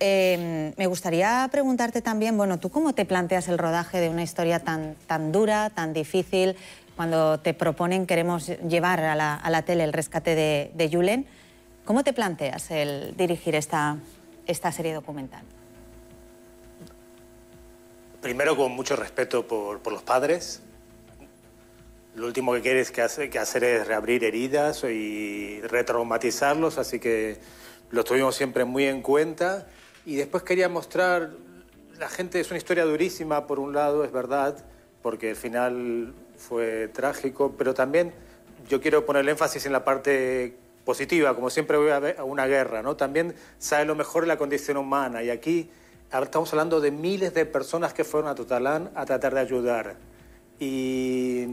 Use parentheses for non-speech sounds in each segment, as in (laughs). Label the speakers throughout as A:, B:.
A: Em, me gustaría preguntarte también, bueno, ¿tú cómo te planteas el rodaje de una historia tan, dura, tan difícil, cuando te proponen queremos llevar a la, a tele el rescate de, de Julen? ¿Cómo te planteas el dirigir esta, serie documental?
B: Primero con mucho respeto por, los padres. Lo último que quieres que, hace, que hacer es reabrir heridas y retraumatizarlos, así que lo tuvimos siempre muy en cuenta. Y después quería mostrar, la gente es una historia durísima, por un lado, es verdad, porque el final fue trágico, pero también yo quiero poner el énfasis en la parte positiva, como siempre voy a, una guerra, ¿no? También sabe lo mejor la condición humana y aquí estamos hablando de miles de personas que fueron a Totalán a tratar de ayudar. Y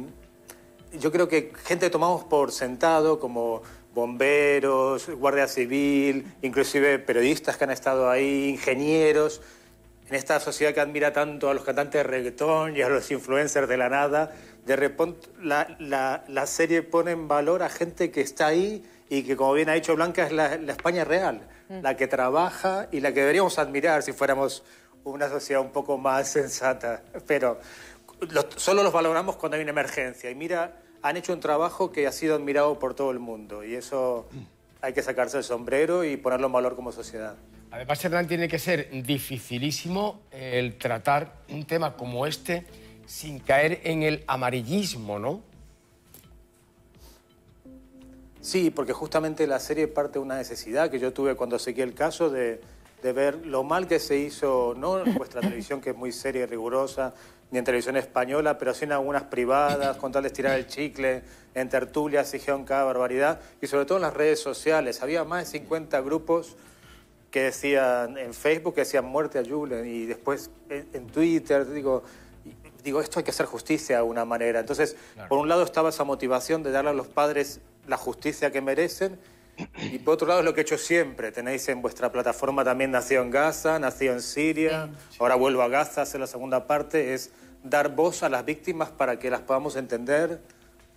B: yo creo que gente tomamos por sentado como bomberos, guardia civil, inclusive periodistas que han estado ahí, ingenieros, en esta sociedad que admira tanto a los cantantes de reggaetón y a los influencers de la nada, de la, serie pone en valor a gente que está ahí y que, como bien ha dicho Blanca, es la, España real, mm. la que trabaja y la que deberíamos admirar si fuéramos una sociedad un poco más sensata. Pero solo los valoramos cuando hay una emergencia. Y mira han hecho un trabajo que ha sido admirado por todo el mundo y eso hay que sacarse el sombrero y ponerlo en valor como sociedad.
C: Además, Hernán, tiene que ser dificilísimo eh, el tratar un tema como este sin caer en el amarillismo, ¿no?
B: Sí, porque justamente la serie parte de una necesidad que yo tuve cuando seguí el caso de, ver lo mal que se hizo, no nuestra (laughs) televisión que es muy seria y rigurosa, en televisión española, pero sí en algunas privadas, con tal de estirar el chicle, en tertulias dijeron cada barbaridad, y sobre todo en las redes sociales. Había más de 50 grupos que decían en Facebook que decían muerte a Julen, y después en, Twitter, digo, digo, esto hay que hacer justicia de alguna manera. Entonces, por un lado estaba esa motivación de darle a los padres la justicia que merecen, y por otro lado es lo que he hecho siempre. Tenéis en vuestra plataforma también Nació en Gaza, Nació en Siria, ahora vuelvo a Gaza, hace la segunda parte, es dar voz a las víctimas para que las podamos entender,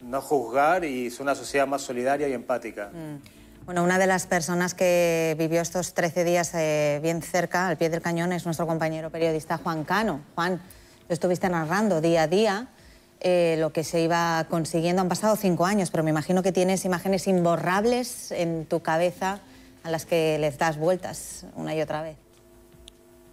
B: no juzgar y ser una sociedad más solidaria y empática. Mm.
A: Bueno, una de las personas que vivió estos 13 días eh, bien cerca, al pie del cañón, es nuestro compañero periodista Juan Cano. Juan, lo estuviste narrando día a día eh, lo que se iba consiguiendo. Han pasado cinco años, pero me imagino que tienes imágenes imborrables en tu cabeza a las que le das vueltas una y otra vez.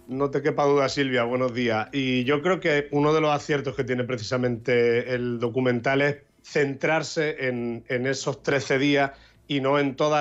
D: No te quepa duda, Silvia, buenos días. Y yo creo que uno de los aciertos que tiene precisamente el documental es centrarse en, esos 13 días y no en todo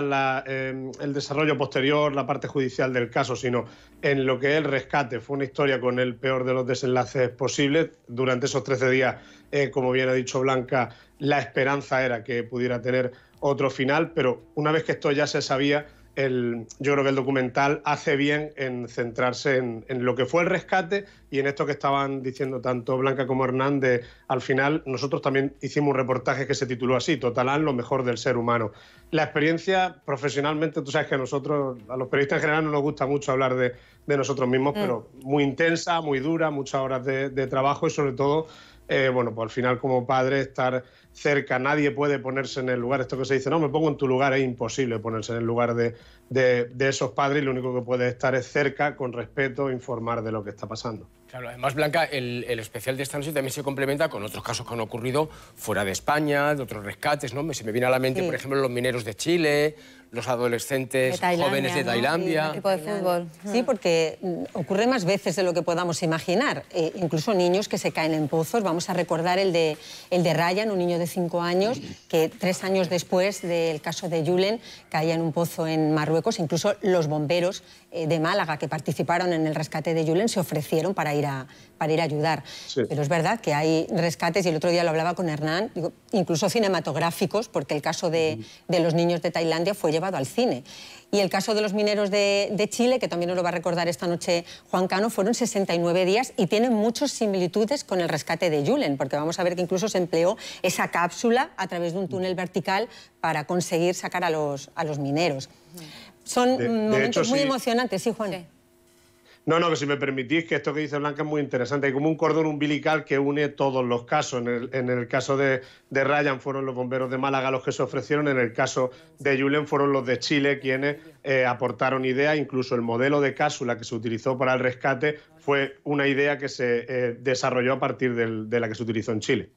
D: eh, el desarrollo posterior, la parte judicial del caso, sino en lo que es el rescate. Fue una historia con el peor de los desenlaces posibles. Durante esos 13 días, eh, como bien ha dicho Blanca, la esperanza era que pudiera tener otro final, pero una vez que esto ya se sabía, yo creo que el documental hace bien en centrarse en, lo que fue el rescate y en esto que estaban diciendo tanto Blanca como Hernández. Al final, nosotros también hicimos un reportaje que se tituló así, Totalán, lo mejor del ser humano. La experiencia profesionalmente, tú sabes que a nosotros, a los periodistas en general, no nos gusta mucho hablar de, nosotros mismos, mm. pero muy intensa, muy dura, muchas horas de, trabajo y sobre todo, eh, bueno, pues al final como padre estar cerca, nadie puede ponerse en el lugar, esto que se dice, no, me pongo en tu lugar, es imposible ponerse en el lugar de, esos padres lo único que puede estar es cerca, con respeto, informar de lo que está pasando. Claro, además,
C: Blanca, el, especial de esta noche también se complementa con otros casos que han ocurrido fuera de España, de otros rescates, ¿no? Se me viene a la mente, por ejemplo, los mineros de Chile, los adolescentes jóvenes de Tailandia.
A: Sí, ah.
E: porque mm, ocurre más veces de lo que podamos imaginar. Eh, incluso niños que se caen en pozos. Vamos a recordar el de, el de Ryan, un niño de 5 años, que tres años después del caso de Yulen, caía en un pozo en Marruecos. Incluso los bomberos eh, de Málaga que participaron en el rescate de Yulen se ofrecieron para ir a, para ir a ayudar. Pero es verdad que hay rescates, y el otro día lo hablaba con Hernán, incluso cinematográficos, porque el caso de, de los niños de Tailandia fue llevado al cine. Y el caso de los mineros de, Chile, que también nos lo va a recordar esta noche Juan Cano, fueron 69 días y tienen muchas similitudes con el rescate de Julen, porque vamos a ver que incluso se empleó esa cápsula a través de un túnel vertical para conseguir sacar a los, a los mineros. Son momentos muy emocionantes, sí, Juan.
D: No, no, que si me permitís, que esto que dice Blanca es muy interesante. Hay como un cordón umbilical que une todos los casos. En el, en el caso de, Ryan fueron los bomberos de Málaga los que se ofrecieron, en el caso de Julen fueron los de Chile quienes eh, aportaron ideas, incluso el modelo de cápsula que se utilizó para el rescate fue una idea que se eh, desarrolló a partir de la que se utilizó en Chile.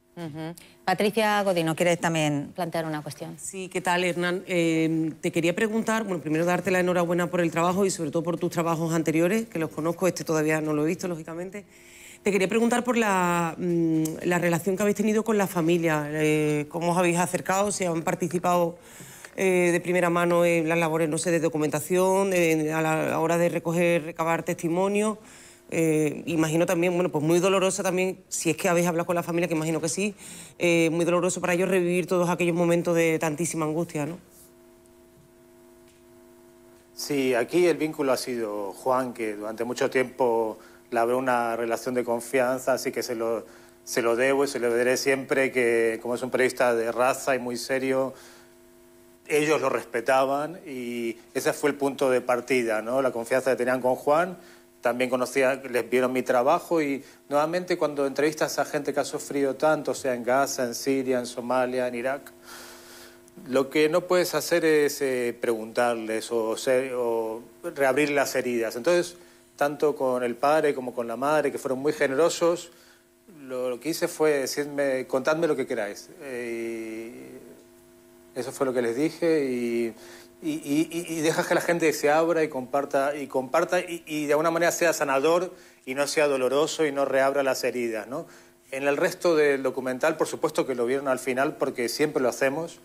A: Patricia Godino, ¿quieres también plantear una cuestión? Sí, ¿qué tal, Hernán? Em, te quería preguntar, bueno, primero darte la enhorabuena por el trabajo y sobre todo por tus trabajos anteriores, que los conozco, este todavía no lo he visto, lógicamente. Te quería preguntar por la, mm, relación que habéis tenido con la familia, eh, cómo os habéis acercado, si han participado eh, de primera mano en las labores, no sé, de documentación, a la hora de recoger, recabar testimonios... Eh, imagino también, bueno, pues muy dolorosa también, si es que habéis hablado con la familia, que imagino que sí, eh, muy doloroso para ellos revivir todos aquellos momentos de tantísima angustia, ¿no?
B: Sí, aquí el vínculo ha sido Juan, que durante mucho tiempo labró una relación de confianza, así que se lo, se lo debo y se lo deberé siempre, que como es un periodista de raza y muy serio, ellos lo respetaban y ese fue el punto de partida, ¿no? La confianza que tenían con Juan también conocía, les vieron mi trabajo y nuevamente cuando entrevistas a gente que ha sufrido tanto, sea en Gaza, en Siria, en Somalia, en Irak, lo que no puedes hacer es eh, preguntarles o, ser, o reabrir las heridas. Entonces, tanto con el padre como con la madre, que fueron muy generosos, lo, que hice fue decirme, contadme lo que queráis. Eh, eso fue lo que les dije y, y, y, dejas que la gente se abra y comparta y comparta y, de alguna manera sea sanador y no sea doloroso y no reabra las heridas, ¿no? En el resto del documental, por supuesto que lo vieron al final porque siempre lo hacemos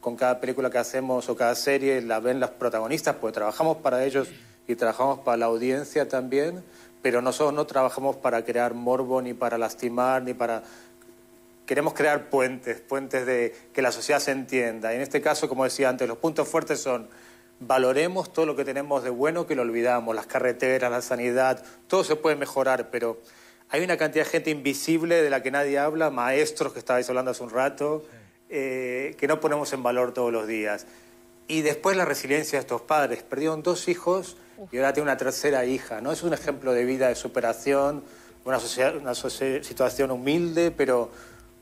B: con cada película que hacemos o cada serie la ven las protagonistas, pues trabajamos para ellos y trabajamos para la audiencia también, pero nosotros no trabajamos para crear morbo ni para lastimar ni para queremos crear puentes, puentes de que la sociedad se entienda. Y en este caso, como decía antes, los puntos fuertes son valoremos todo lo que tenemos de bueno que lo olvidamos, las carreteras, la sanidad, todo se puede mejorar, pero hay una cantidad de gente invisible de la que nadie habla, maestros que estabais hablando hace un rato, eh, que no ponemos en valor todos los días. Y después la resiliencia de estos padres. Perdieron dos hijos y ahora tiene una tercera hija. ¿no? Es un ejemplo de vida, de superación, una, una situación humilde, pero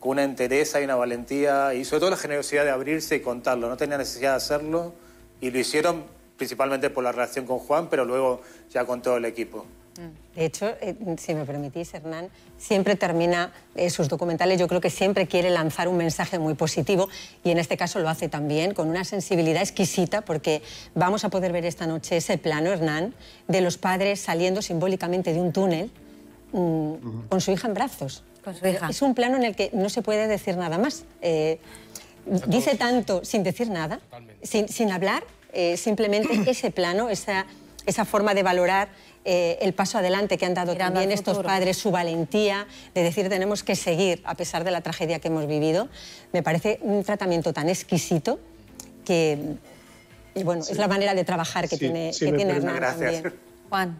B: con una entereza y una valentía y sobre todo la generosidad de abrirse y contarlo. No tenía necesidad de hacerlo y lo hicieron principalmente por la relación con Juan, pero luego ya con todo el
D: equipo.
E: De hecho, eh, si me permitís, Hernán, siempre termina eh, sus documentales, yo creo que siempre quiere lanzar un mensaje muy positivo y en este caso lo hace también con una sensibilidad exquisita porque vamos a poder ver esta noche ese plano, Hernán, de los padres saliendo simbólicamente de un túnel mm, con su hija en brazos. Es un plano en el que no se puede decir nada más. Eh, dice tanto sin decir nada, sin, hablar, eh, simplemente (clears throat) ese plano, esa, forma de valorar eh, el paso adelante que han dado también estos padres, su valentía de decir tenemos que seguir a pesar de la tragedia que hemos vivido, me parece un tratamiento tan exquisito que, bueno, es la manera de trabajar que tiene, que tiene Hernán también. Juan.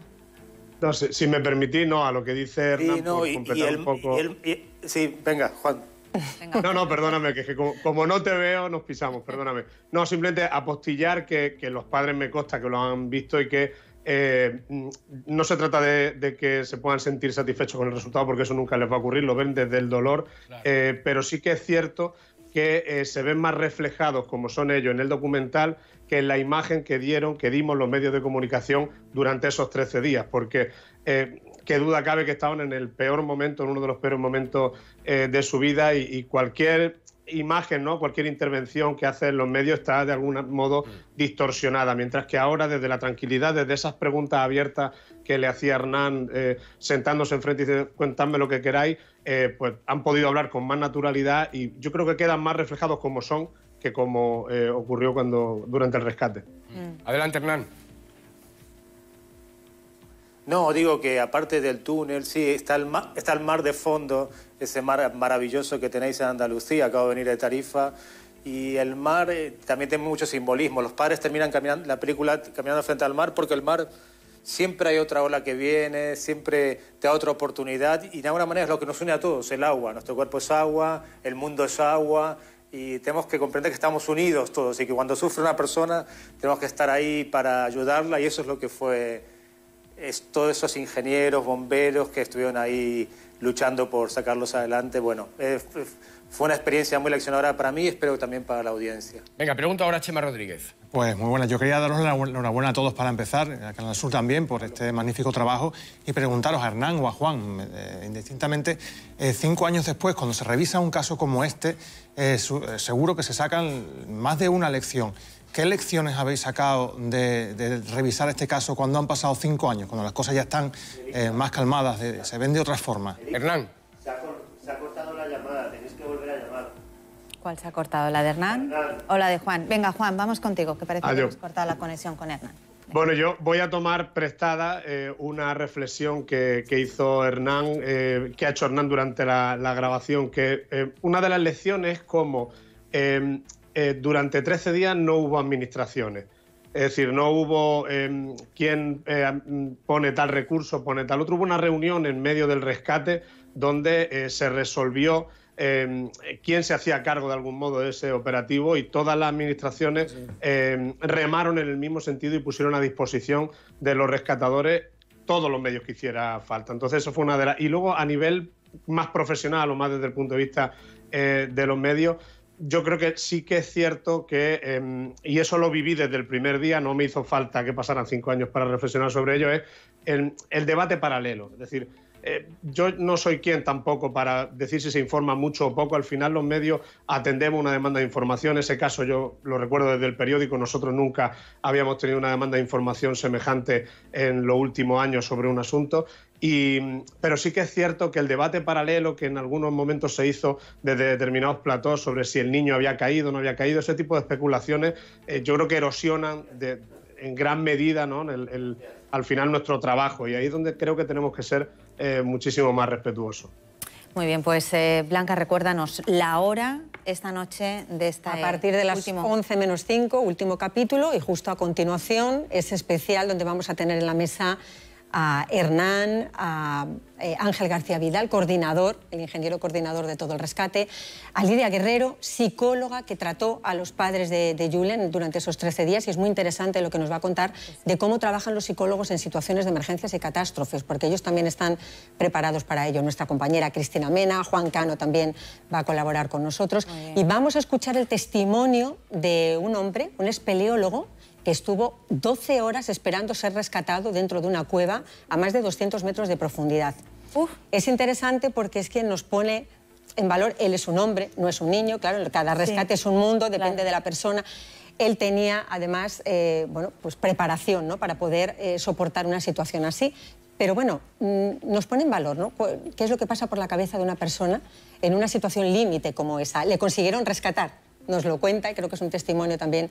D: No, si, me permitís, no, a lo que dice Hernán, pues completar un poco... sí, venga, Juan. No, no, perdóname, que, es que como, no te veo nos pisamos, perdóname. No, simplemente apostillar que, los padres me consta que lo han visto y que eh, no se trata de, que se puedan sentir satisfechos con el resultado, porque eso nunca les va a ocurrir, lo ven desde el dolor, eh, pero sí que es cierto que eh, se ven más reflejados, como son ellos en el documental, que en la imagen que dieron, que dimos los medios de comunicación durante esos 13 días, porque eh, qué duda cabe que estaban en el peor momento, en uno de los peores momentos eh, de su vida y cualquier imagen, ¿no? cualquier intervención que hacen los medios está de algún modo mm. distorsionada, mientras que ahora desde la tranquilidad, desde esas preguntas abiertas que le hacía Hernán eh, sentándose enfrente y dice, cuéntame lo que queráis, eh, pues han podido hablar con más naturalidad y yo creo que quedan más reflejados como son que como eh, ocurrió cuando durante el rescate.
C: Mm. Adelante, Hernán.
B: No, digo que aparte del túnel, sí, está el, mar, está el mar de fondo, ese mar maravilloso que tenéis en Andalucía, acabo de venir de Tarifa, y el mar eh, también tiene mucho simbolismo. Los padres terminan caminando, la película caminando frente al mar porque el mar siempre hay otra ola que viene, siempre te da otra oportunidad y de alguna manera es lo que nos une a todos, el agua. Nuestro cuerpo es agua, el mundo es agua y tenemos que comprender que estamos unidos todos y que cuando sufre una persona tenemos que estar ahí para ayudarla y eso es lo que fue todos esos ingenieros, bomberos que estuvieron ahí luchando por sacarlos adelante, bueno, eh, fue una experiencia muy leccionadora para mí y espero también para la audiencia.
C: Venga, pregunta ahora a Chema Rodríguez.
B: Pues muy buena. Yo quería daros la enhorabuena a todos para empezar, a Canal Sur también, por este magnífico trabajo y preguntaros a Hernán o a Juan, eh, indistintamente, eh, cinco años después, cuando se revisa un caso como este, seguro que se sacan más de una lección. ¿Qué lecciones habéis sacado de, revisar este caso cuando han pasado cinco años, cuando las cosas ya están eh, más calmadas, se ven de otra forma? Hernán. Se ha, cortado la llamada,
A: tenéis que volver a llamar. ¿Cuál se ha cortado? ¿La de Hernán? o la de Juan? Venga, Juan, vamos contigo, que parece que hemos cortado la conexión con Hernán. Bueno, yo voy a tomar prestada eh, una
D: reflexión que, hizo Hernán, eh, que ha hecho Hernán durante la, grabación, que una de las lecciones como... Eh, eh, durante 13 días no hubo administraciones. Es decir, no hubo eh, quien eh, pone tal recurso, pone tal otro. Hubo una reunión en medio del rescate donde se resolvió quién se hacía cargo de algún modo de ese operativo y todas las administraciones remaron en el mismo sentido y pusieron a disposición de los rescatadores todos los medios que hiciera falta. Entonces, eso fue una de las. Y luego, a nivel más profesional o más desde el punto de vista de los medios, yo creo que sí que es cierto que, em, y eso lo viví desde el primer día, no me hizo falta que pasaran cinco años para reflexionar sobre ello, es el, el debate paralelo. Es decir, eh, yo no soy quien tampoco para decir si se informa mucho o poco. Al final los medios atendemos una demanda de información. Ese caso yo lo recuerdo desde el periódico. Nosotros nunca habíamos tenido una demanda de información semejante en los últimos años sobre un asunto. pero sí que es cierto que el debate paralelo que en algunos momentos se hizo desde determinados platós sobre si el niño había caído o no había caído, ese tipo de especulaciones, eh, yo creo que erosionan en gran medida ¿no? al final nuestro trabajo. Y ahí es donde creo que tenemos que ser eh, muchísimo más respetuoso.
A: Muy bien, pues eh, Blanca, recuérdanos la hora esta noche de esta... A partir de las último. 11 menos 5,
E: último capítulo, y justo a continuación ese especial donde vamos a tener en la mesa a Hernán, a eh, Ángel García Vidal, coordinador, el ingeniero coordinador de todo el rescate, a Lidia Guerrero, psicóloga que trató a los padres de, Julen durante esos 13 días y es muy interesante lo que nos va a contar de cómo trabajan los psicólogos en situaciones de emergencias y catástrofes, porque ellos también están preparados para ello. Nuestra compañera Cristina Mena, Juan Cano también va a colaborar con nosotros y vamos a escuchar el testimonio de un hombre, un espeleólogo, que estuvo 12 horas esperando ser rescatado dentro de una cueva a más de 200 metros de profundidad. Es interesante porque es quien nos pone en valor, él es un hombre, no es un niño, claro, cada rescate es un mundo, depende de la persona. Él tenía además eh, bueno, pues preparación ¿no? para poder eh, soportar una situación así. Pero bueno, mm, nos pone en valor, ¿no? ¿Qué es lo que pasa por la cabeza de una persona en una situación límite como esa? Le consiguieron rescatar, nos lo cuenta y creo que es un testimonio también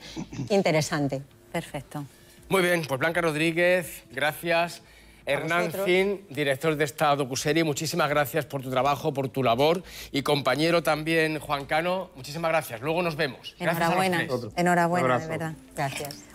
E: interesante. Perfecto.
C: Muy bien, pues Blanca Rodríguez, gracias. Hernán Zin, director de esta docuserie, muchísimas gracias por tu trabajo, por tu labor. Y compañero también, Juan Cano, muchísimas gracias. Luego nos vemos. Enhorabuena, enhorabuena, de verdad.
A: Gracias.